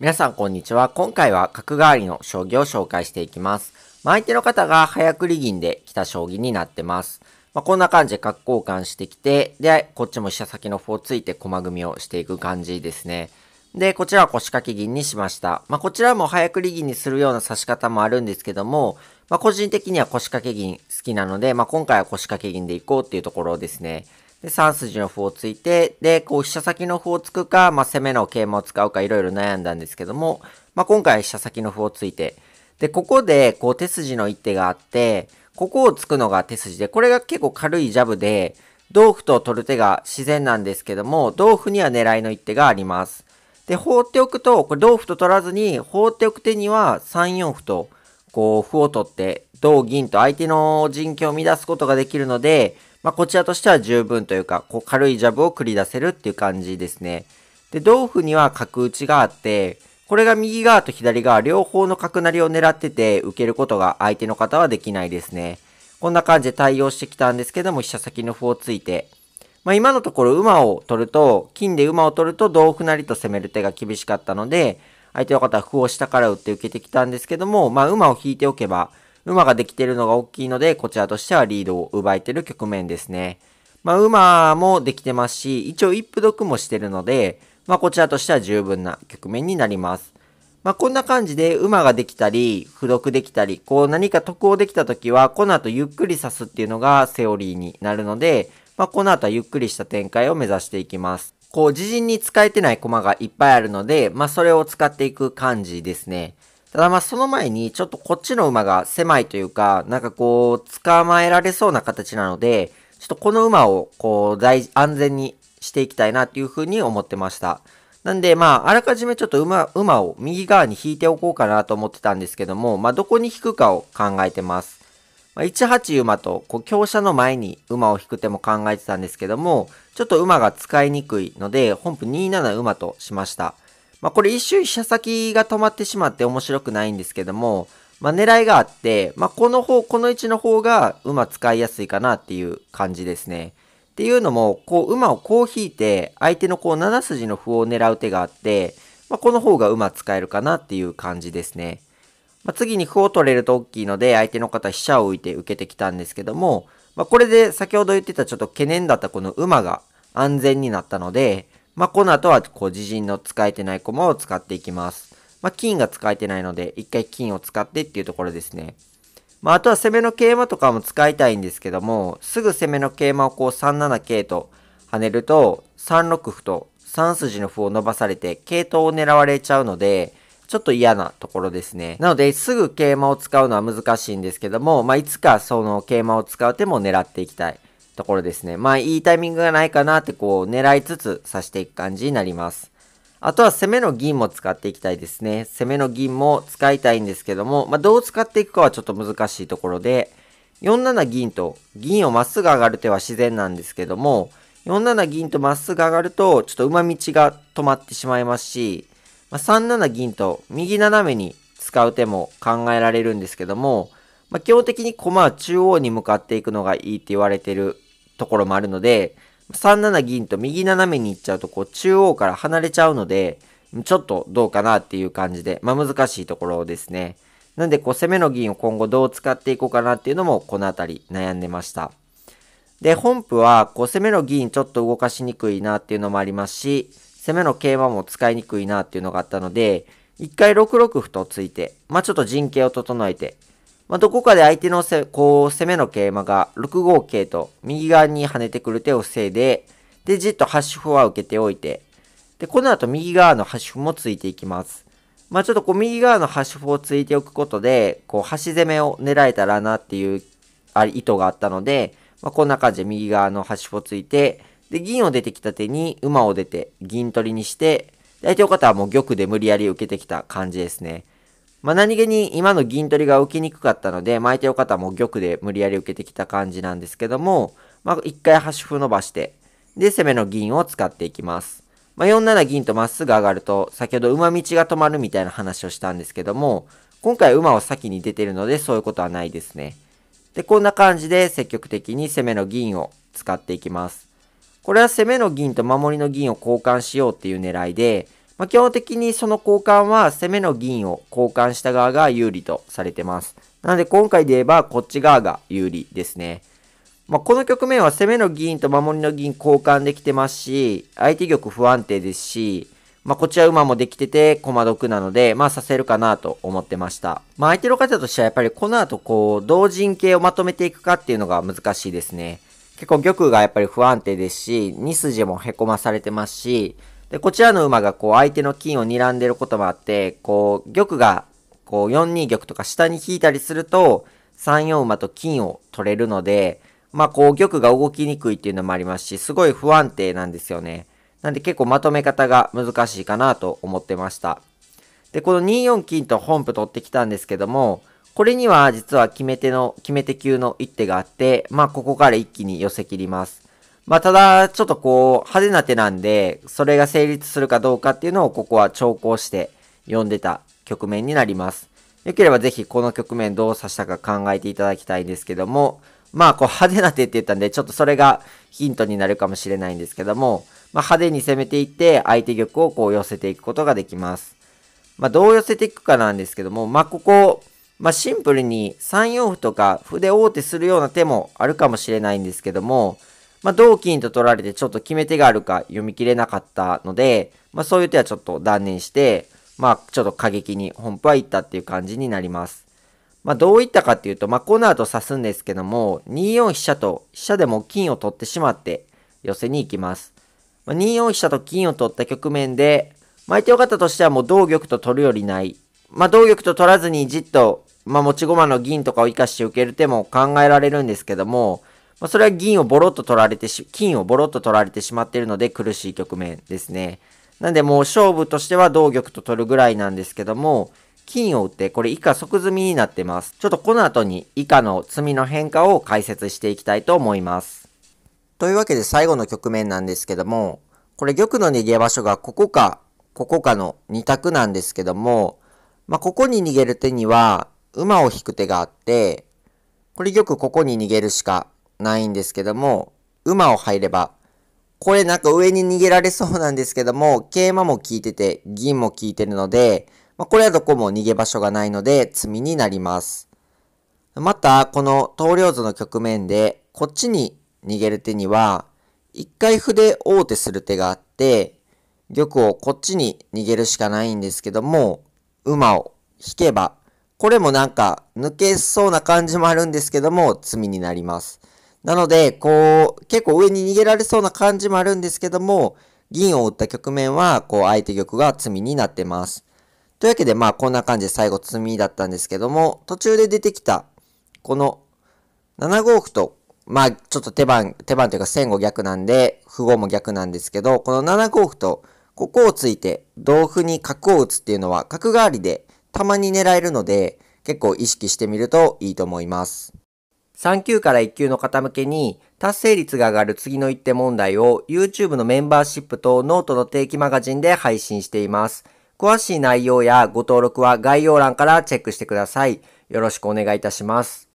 皆さんこんにちは。今回は角換わりの将棋を紹介していきます。まあ、相手の方が早繰り銀で来た将棋になってます。まあ、こんな感じで角交換してきて、で、こっちも飛車先の歩をついて駒組みをしていく感じですね。で、こちらは腰掛け銀にしました。まあ、こちらも早繰り銀にするような指し方もあるんですけども、ま個人的には腰掛け銀好きなので、ま今回は腰掛け銀でいこうっていうところですね。で、3筋の歩を突いて、で、こう、飛車先の歩を突くか、まあ、攻めの桂馬を使うか、いろいろ悩んだんですけども、まあ、今回飛車先の歩を突いて、で、ここで、こう、手筋の一手があって、ここを突くのが手筋で、これが結構軽いジャブで、同歩と取る手が自然なんですけども、同歩には狙いの一手があります。で、放っておくと、これ同歩と取らずに、放っておく手には3四歩と、こう、歩を取って、同銀と相手の陣形を乱すことができるので、まあ、こちらとしては十分というか、こう軽いジャブを繰り出せるっていう感じですね。で、同歩には角打ちがあって、これが右側と左側両方の角成りを狙ってて受けることが相手の方はできないですね。こんな感じで対応してきたんですけども、飛車先の歩をついて。まあ今のところ馬を取ると、金で馬を取ると同歩成と攻める手が厳しかったので、相手の方は歩を下から打って受けてきたんですけども、まあ馬を引いておけば、馬ができているのが大きいので、こちらとしてはリードを奪えている局面ですね。まあ、馬もできてますし、一応一歩読もしてるので、まあ、こちらとしては十分な局面になります。まあ、こんな感じで馬ができたり、付読できたり、こう何か得をできた時は、この後ゆっくり刺すっていうのがセオリーになるので、まあ、この後はゆっくりした展開を目指していきます。こう、自陣に使えてない駒がいっぱいあるので、まあ、それを使っていく感じですね。ただまあその前にちょっとこっちの馬が狭いというか、なんかこう捕まえられそうな形なので、ちょっとこの馬をこう大安全にしていきたいなというふうに思ってました。なんで、まあ、あらかじめちょっと馬馬を右側に引いておこうかなと思ってたんですけども、まあ、どこに引くかを考えてます。まあ、18馬と、こう、強者の前に馬を引く手も考えてたんですけども、ちょっと馬が使いにくいので、本譜27馬としました。まあ、これ一周飛車先が止まってしまって面白くないんですけども、まあ、狙いがあって、まあ、この方、この位置の方が馬使いやすいかなっていう感じですね。っていうのも、こう、馬をこう引いて、相手のこう7筋の歩を狙う手があって、まあ、この方が馬使えるかなっていう感じですね。まあ、次に歩を取れると大きいので、相手の方飛車を置いて受けてきたんですけども、まあ、これで先ほど言ってたちょっと懸念だったこの馬が安全になったので、まあ、この後は、こう、自陣の使えてない駒を使っていきます。まあ、金が使えてないので、一回金を使ってっていうところですね。まあ、あとは攻めの桂馬とかも使いたいんですけども、すぐ攻めの桂馬をこう3七桂と跳ねると、3六歩と3筋の歩を伸ばされて、桂頭を狙われちゃうので、ちょっと嫌なところですね。なので、すぐ桂馬を使うのは難しいんですけども、まあ、いつかその桂馬を使う手も狙っていきたい。ところですね。まあ、いいタイミングがないかなってこう、狙いつつ刺していく感じになります。あとは攻めの銀も使っていきたいですね。攻めの銀も使いたいんですけども、まあ、どう使っていくかはちょっと難しいところで、4七銀と銀をまっすぐ上がる手は自然なんですけども、4七銀とまっすぐ上がると、ちょっと馬道が止まってしまいますし、まあ、3七銀と右斜めに使う手も考えられるんですけども、まあ、基本的に駒は中央に向かっていくのがいいって言われてるところもあるので、3七銀と右斜めに行っちゃうと、こう、中央から離れちゃうので、ちょっとどうかなっていう感じで、まあ難しいところですね。なんで、こう、攻めの銀を今後どう使っていこうかなっていうのも、この辺り悩んでました。で、本譜は、こう、攻めの銀ちょっと動かしにくいなっていうのもありますし、攻めの桂馬も使いにくいなっていうのがあったので、一回6六歩とついて、まあちょっと陣形を整えて、まあ、どこかで相手のせこう攻めの桂馬が6五桂と右側に跳ねてくる手を防いで、で、じっと端歩は受けておいて、で、この後右側の端歩もついていきます。まあ、ちょっとこう右側の端歩をついておくことで、こう端攻めを狙えたらなっていう意図があったので、まあ、こんな感じで右側の端歩をついて、で、銀を出てきた手に馬を出て銀取りにして、相手の方はもう玉で無理やり受けてきた感じですね。まあ、何気に今の銀取りが受けにくかったので、巻いてる方も玉で無理やり受けてきた感じなんですけども、まあ、一回端歩伸ばして、で、攻めの銀を使っていきます。まあ、4七銀とまっすぐ上がると、先ほど馬道が止まるみたいな話をしたんですけども、今回馬を先に出てるので、そういうことはないですね。で、こんな感じで積極的に攻めの銀を使っていきます。これは攻めの銀と守りの銀を交換しようっていう狙いで、まあ、基本的にその交換は攻めの銀を交換した側が有利とされてます。なので今回で言えばこっち側が有利ですね。まあ、この局面は攻めの銀と守りの銀交換できてますし、相手玉不安定ですし、まあ、こちら馬もできてて、駒得なので、まあ、させるかなと思ってました。まあ、相手の方としてはやっぱりこの後こう、同人形をまとめていくかっていうのが難しいですね。結構玉がやっぱり不安定ですし、2筋も凹まされてますし、で、こちらの馬がこう相手の金を睨んでることもあって、こう玉がこう4二玉とか下に引いたりすると、3四馬と金を取れるので、まあこう玉が動きにくいっていうのもありますし、すごい不安定なんですよね。なんで結構まとめ方が難しいかなと思ってました。で、この2四金と本譜取ってきたんですけども、これには実は決め手の、決め手級の一手があって、まあここから一気に寄せ切ります。まあ、ただ、ちょっとこう、派手な手なんで、それが成立するかどうかっていうのを、ここは調考して読んでた局面になります。よければぜひこの局面どう指したか考えていただきたいんですけども、まあ、こう派手な手って言ったんで、ちょっとそれがヒントになるかもしれないんですけども、まあ、派手に攻めていって、相手玉をこう寄せていくことができます。まあ、どう寄せていくかなんですけども、まあ、ここ、まあ、シンプルに3四歩とか歩で王手するような手もあるかもしれないんですけども、まあ、同金と取られてちょっと決め手があるか読み切れなかったので、まあ、そういう手はちょっと断念して、まあ、ちょっと過激に本譜はいったっていう感じになります。まあ、どういったかっていうと、まあ、この後指すんですけども、2四飛車と飛車でも金を取ってしまって寄せに行きます。まあ、2四飛車と金を取った局面で、まあ、相手方としてはもう同玉と取るよりない。まあ、同玉と取らずにじっと、まあ、持ち駒の銀とかを生かして受ける手も考えられるんですけども、まあ、それは銀をボロッと取られてし、金をボロッと取られてしまっているので苦しい局面ですね。なんでもう勝負としては同玉と取るぐらいなんですけども、金を打ってこれ以下即積みになってます。ちょっとこの後に以下の詰みの変化を解説していきたいと思います。というわけで最後の局面なんですけども、これ玉の逃げ場所がここか、ここかの2択なんですけども、まあ、ここに逃げる手には馬を引く手があって、これ玉ここに逃げるしかないんですけども、馬を入れば、これなんか上に逃げられそうなんですけども、桂馬も効いてて、銀も効いてるので、まあ、これはどこも逃げ場所がないので、詰みになります。また、この棟梁図の局面で、こっちに逃げる手には、一回歩で王手する手があって、玉をこっちに逃げるしかないんですけども、馬を引けば、これもなんか抜けそうな感じもあるんですけども、罪になります。なので、こう、結構上に逃げられそうな感じもあるんですけども、銀を打った局面は、こう、相手玉が詰みになってます。というわけで、まあ、こんな感じで最後詰みだったんですけども、途中で出てきた、この、7五歩と、まあ、ちょっと手番、手番というか戦後逆なんで、符号も逆なんですけど、この7五歩と、ここをついて、同歩に角を打つっていうのは、角換わりで、たまに狙えるので、結構意識してみるといいと思います。3級から1級の方向けに達成率が上がる次の一手問題を YouTube のメンバーシップとノートの定期マガジンで配信しています。詳しい内容やご登録は概要欄からチェックしてください。よろしくお願いいたします。